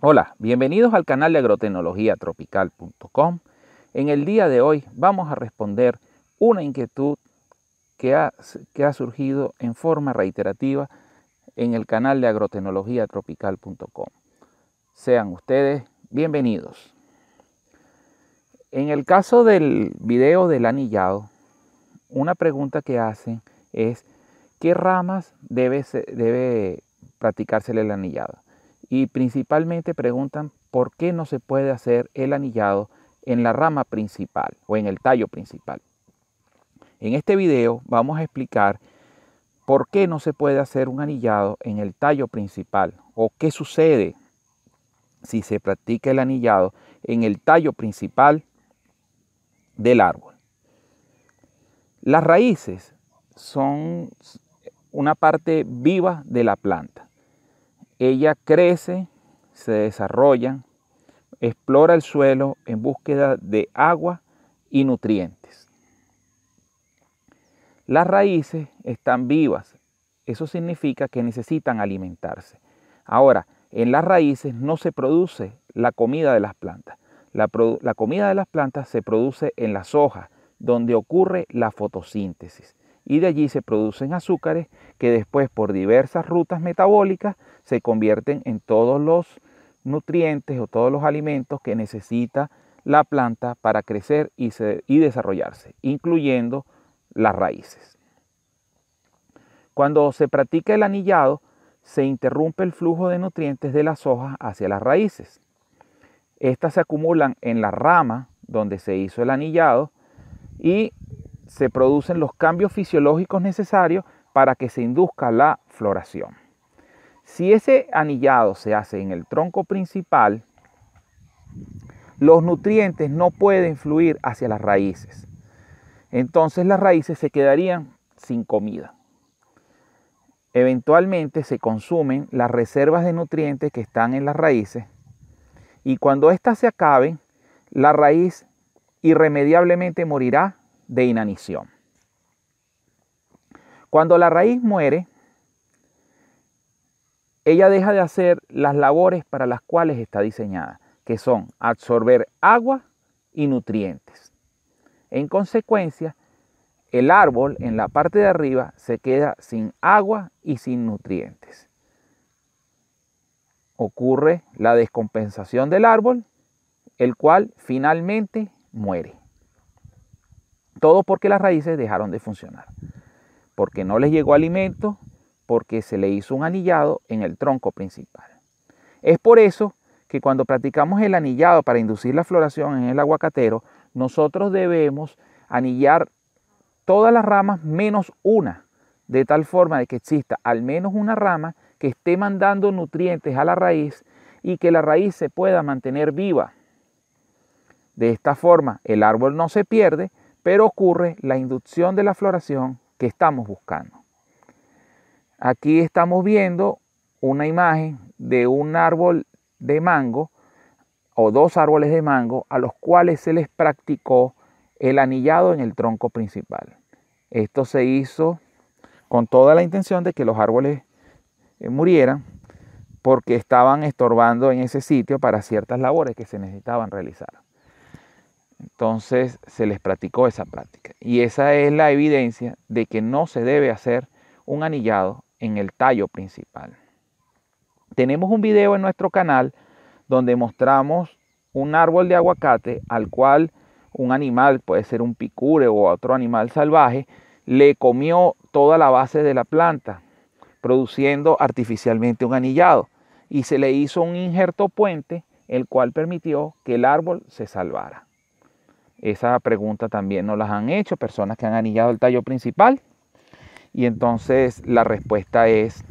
Hola, bienvenidos al canal de agrotecnologia-tropical.com. En el día de hoy vamos a responder una inquietud que ha, que ha surgido en forma reiterativa en el canal de agrotecnologia-tropical.com. Sean ustedes bienvenidos. En el caso del video del anillado, una pregunta que hacen es ¿qué ramas debe, debe practicarse el anillado? y principalmente preguntan por qué no se puede hacer el anillado en la rama principal o en el tallo principal. En este video vamos a explicar por qué no se puede hacer un anillado en el tallo principal o qué sucede si se practica el anillado en el tallo principal del árbol. Las raíces son una parte viva de la planta. Ella crece, se desarrolla, explora el suelo en búsqueda de agua y nutrientes. Las raíces están vivas. Eso significa que necesitan alimentarse. Ahora, en las raíces no se produce la comida de las plantas. La, comida de las plantas se produce en las hojas, donde ocurre la fotosíntesis y de allí se producen azúcares que después por diversas rutas metabólicas se convierten en todos los nutrientes o todos los alimentos que necesita la planta para crecer y, desarrollarse, incluyendo las raíces. Cuando se practica el anillado, se interrumpe el flujo de nutrientes de las hojas hacia las raíces. Estas se acumulan en la rama donde se hizo el anillado y se producen los cambios fisiológicos necesarios para que se induzca la floración. Si ese anillado se hace en el tronco principal, los nutrientes no pueden fluir hacia las raíces. Entonces las raíces se quedarían sin comida. Eventualmente se consumen las reservas de nutrientes que están en las raíces y cuando éstas se acaben, la raíz irremediablemente morirá de inanición. Cuando la raíz muere, ella deja de hacer las labores para las cuales está diseñada, que son absorber agua y nutrientes. En consecuencia, el árbol en la parte de arriba se queda sin agua y sin nutrientes. Ocurre la descompensación del árbol, el cual finalmente muere. Todo porque las raíces dejaron de funcionar. Porque no les llegó alimento, porque se le hizo un anillado en el tronco principal. Es por eso que cuando practicamos el anillado para inducir la floración en el aguacatero, nosotros debemos anillar todas las ramas menos una, de tal forma de que exista al menos una rama que esté mandando nutrientes a la raíz y que la raíz se pueda mantener viva. De esta forma el árbol no se pierde pero ocurre la inducción de la floración que estamos buscando. Aquí estamos viendo una imagen de un árbol de mango o dos árboles de mango a los cuales se les practicó el anillado en el tronco principal. Esto se hizo con toda la intención de que los árboles eh, murieran porque estaban estorbando en ese sitio para ciertas labores que se necesitaban realizar. Entonces se les practicó esa práctica. Y esa es la evidencia de que no se debe hacer un anillado en el tallo principal. Tenemos un video en nuestro canal donde mostramos un árbol de aguacate al cual un animal, puede ser un picure o otro animal salvaje, le comió toda la base de la planta, produciendo artificialmente un anillado. Y se le hizo un injerto puente, el cual permitió que el árbol se salvara. Esa pregunta también nos las han hecho personas que han anillado el tallo principal. Y entonces la respuesta es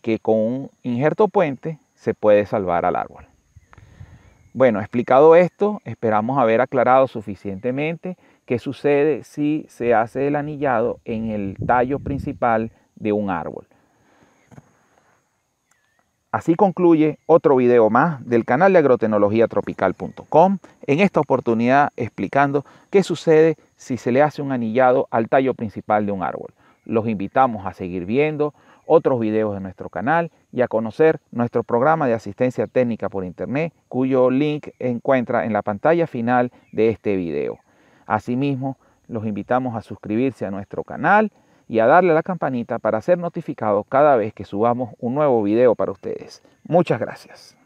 que con un injerto puente se puede salvar al árbol. Bueno, explicado esto, esperamos haber aclarado suficientemente qué sucede si se hace el anillado en el tallo principal de un árbol. Así concluye otro video más del canal de agrotecnologiatropical.com, en esta oportunidad explicando qué sucede si se le hace un anillado al tallo principal de un árbol. Los invitamos a seguir viendo otros videos de nuestro canal y a conocer nuestro programa de asistencia técnica por internet, cuyo link encuentra en la pantalla final de este video. Asimismo, los invitamos a suscribirse a nuestro canal y a darle a la campanita para ser notificado cada vez que subamos un nuevo video para ustedes. Muchas gracias.